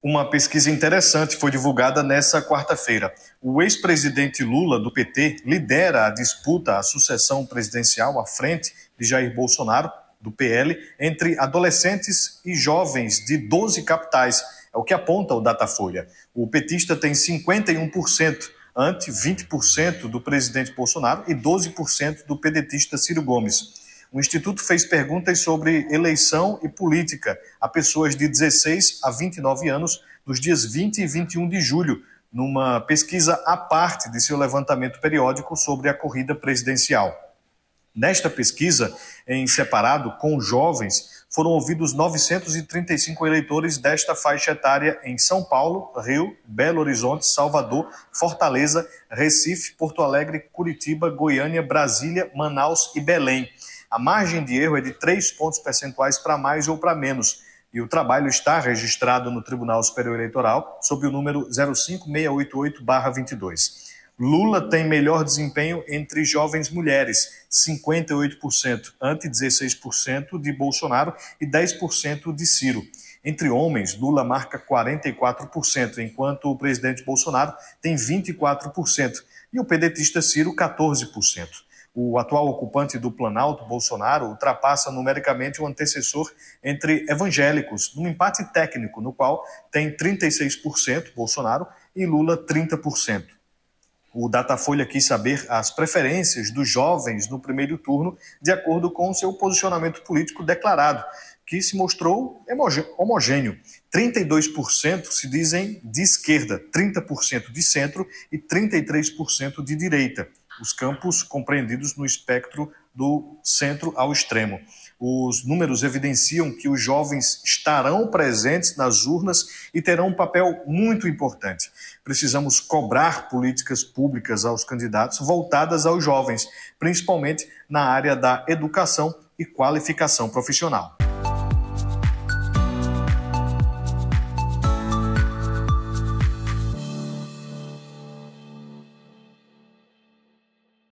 Uma pesquisa interessante foi divulgada nessa quarta-feira. O ex-presidente Lula, do PT, lidera a disputa à sucessão presidencial à frente de Jair Bolsonaro, do PL, entre adolescentes e jovens de 12 capitais. É o que aponta o Datafolha. O petista tem 51% ante 20% do presidente Bolsonaro e 12% do pedetista Ciro Gomes. O Instituto fez perguntas sobre eleição e política a pessoas de 16 a 29 anos nos dias 20 e 21 de julho, numa pesquisa à parte de seu levantamento periódico sobre a corrida presidencial. Nesta pesquisa, em separado com jovens, foram ouvidos 935 eleitores desta faixa etária em São Paulo, Rio, Belo Horizonte, Salvador, Fortaleza, Recife, Porto Alegre, Curitiba, Goiânia, Brasília, Manaus e Belém. A margem de erro é de 3 pontos percentuais para mais ou para menos. E o trabalho está registrado no Tribunal Superior Eleitoral sob o número 05688-22. Lula tem melhor desempenho entre jovens mulheres, 58%, ante 16% de Bolsonaro e 10% de Ciro. Entre homens, Lula marca 44%, enquanto o presidente Bolsonaro tem 24% e o pedetista Ciro 14% o atual ocupante do Planalto, Bolsonaro, ultrapassa numericamente o antecessor entre evangélicos, num empate técnico, no qual tem 36% Bolsonaro e Lula 30% o Datafolha quis saber as preferências dos jovens no primeiro turno, de acordo com seu posicionamento político declarado, que se mostrou homogêneo. 32% se dizem de esquerda, 30% de centro e 33% de direita, os campos compreendidos no espectro do centro ao extremo. Os números evidenciam que os jovens estarão presentes nas urnas e terão um papel muito importante precisamos cobrar políticas públicas aos candidatos voltadas aos jovens, principalmente na área da educação e qualificação profissional.